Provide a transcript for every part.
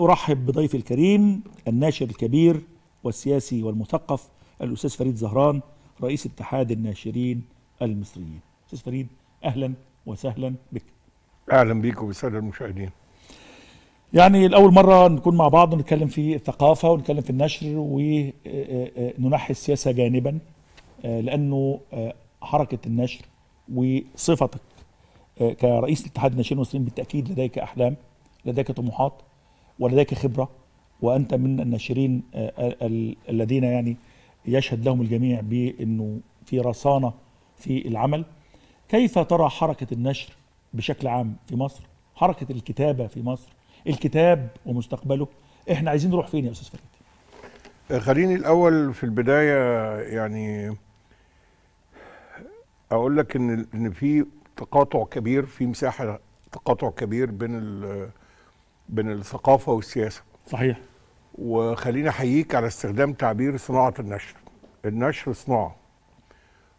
أرحب بضيفي الكريم الناشر الكبير والسياسي والمثقف الأستاذ فريد زهران رئيس اتحاد الناشرين المصريين أستاذ فريد أهلا وسهلا بك أهلا بك وبالسادة المشاهدين يعني الأول مرة نكون مع بعض ونتكلم في الثقافة ونتكلم في النشر وننحي آه، آه، آه، السياسة جانبا لأنه حركة النشر وصفتك كرئيس اتحاد الناشرين المصريين بالتأكيد لديك أحلام لديك طموحات ولديك خبرة وأنت من الناشرين آه، آه، الذين يعني يشهد لهم الجميع بأنه في رصانة في العمل كيف ترى حركة النشر بشكل عام في مصر حركة الكتابة في مصر الكتاب ومستقبله احنا عايزين نروح فين يا أستاذ فريد آه، خليني الأول في البداية يعني أقول لك إن إن في تقاطع كبير في مساحة تقاطع كبير بين بين الثقافه والسياسه صحيح وخليني احييك على استخدام تعبير صناعه النشر النشر صناعه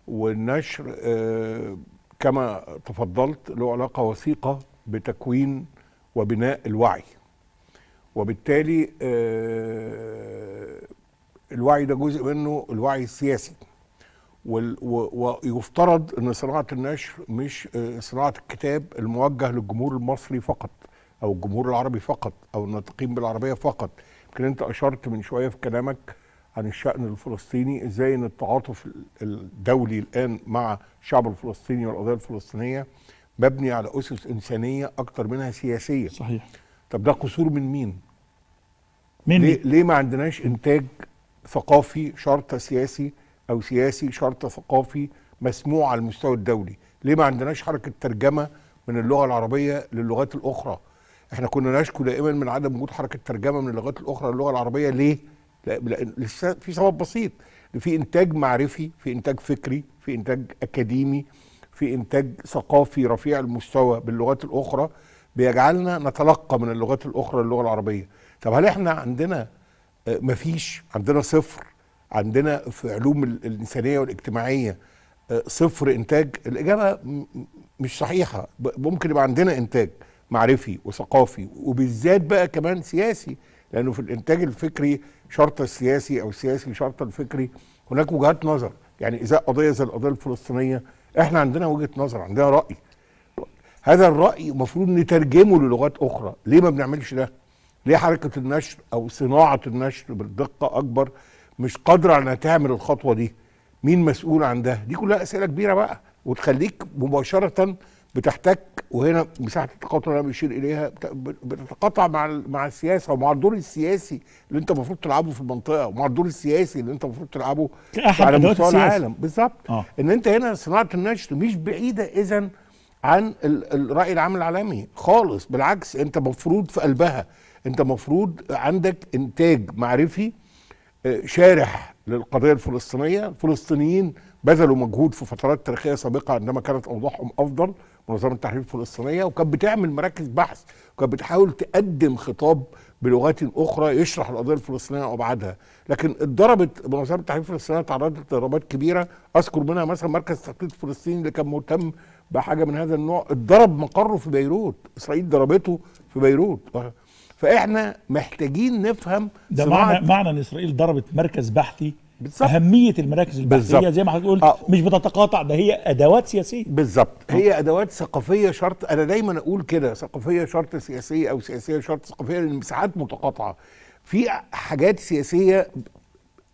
والنشر آه، كما تفضلت له علاقه وثيقه بتكوين وبناء الوعي وبالتالي آه، الوعي ده جزء منه الوعي السياسي ويفترض ان صناعه النشر مش آه، صناعه الكتاب الموجه للجمهور المصري فقط او الجمهور العربي فقط او الناطقين بالعربيه فقط يمكن انت اشرت من شويه في كلامك عن الشان الفلسطيني ازاي ان التعاطف الدولي الان مع الشعب الفلسطيني والقضيه الفلسطينيه مبني على اسس انسانيه اكتر منها سياسيه صحيح طب ده قصور من مين من ليه, ليه ما عندناش انتاج ثقافي شرطه سياسي او سياسي شرطه ثقافي مسموع على المستوى الدولي ليه ما عندناش حركه ترجمه من اللغه العربيه للغات الاخرى احنا كنا نشكو دائما من عدم وجود حركه ترجمه من اللغات الاخرى للغه العربيه ليه؟ لأن لسه في سبب بسيط في انتاج معرفي في انتاج فكري في انتاج اكاديمي في انتاج ثقافي رفيع المستوى باللغات الاخرى بيجعلنا نتلقى من اللغات الاخرى اللغه العربيه طب هل احنا عندنا آه، مفيش عندنا صفر عندنا في علوم الانسانيه والاجتماعيه آه، صفر انتاج الاجابه مش صحيحه ممكن يبقى عندنا انتاج معرفي وثقافي وبالذات بقى كمان سياسي لانه في الانتاج الفكري شرط السياسي او السياسي شرط الفكري هناك وجهات نظر يعني اذا قضيه زي القضيه الفلسطينيه احنا عندنا وجهه نظر عندنا راي هذا الراي المفروض نترجمه للغات اخرى ليه ما بنعملش ده ليه حركه النشر او صناعه النشر بالدقه اكبر مش قادره انها تعمل الخطوه دي مين مسؤول عن ده دي كلها اسئله كبيره بقى وتخليك مباشره بتحتك وهنا مساحه التقاطع اللي انا بشير اليها بتتقاطع مع مع السياسه ومع الدور السياسي اللي انت المفروض تلعبه في المنطقه ومع الدور السياسي اللي انت المفروض تلعبه على مستوى العالم بالظبط آه. ان انت هنا صناعه النشط مش بعيده اذا عن الراي العام العالمي خالص بالعكس انت مفروض في قلبها انت مفروض عندك انتاج معرفي آه، شارح للقضيه الفلسطينيه الفلسطينيين بذلوا مجهود في فترات تاريخيه سابقه عندما كانت اوضاعهم افضل منظمه التحرير الفلسطينيه وكانت بتعمل مراكز بحث وكانت بتحاول تقدم خطاب بلغات اخرى يشرح القضيه الفلسطينيه وابعادها لكن اتضربت منظمه التحرير الفلسطينيه تعرضت لضربات كبيره اذكر منها مثلا مركز التخطيط الفلسطيني اللي كان مهتم بحاجه من هذا النوع اتضرب مقره في بيروت اسرائيل ضربته في بيروت فاحنا محتاجين نفهم ده معنى معنى ان اسرائيل ضربت مركز بحثي بالزبط. اهميه المراكز البحثيه بالزبط. زي ما حضرتك قلت آه. مش بتتقاطع ده هي ادوات سياسيه بالظبط آه. هي ادوات ثقافيه شرط انا دايما اقول كده ثقافيه شرط سياسيه او سياسيه شرط ثقافيه لان ساعات متقاطعه في حاجات سياسيه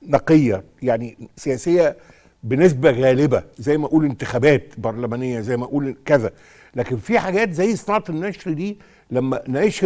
نقيه يعني سياسيه بنسبه غالبه زي ما اقول انتخابات برلمانيه زي ما اقول كذا لكن في حاجات زي صناعه النشر دي لما نشر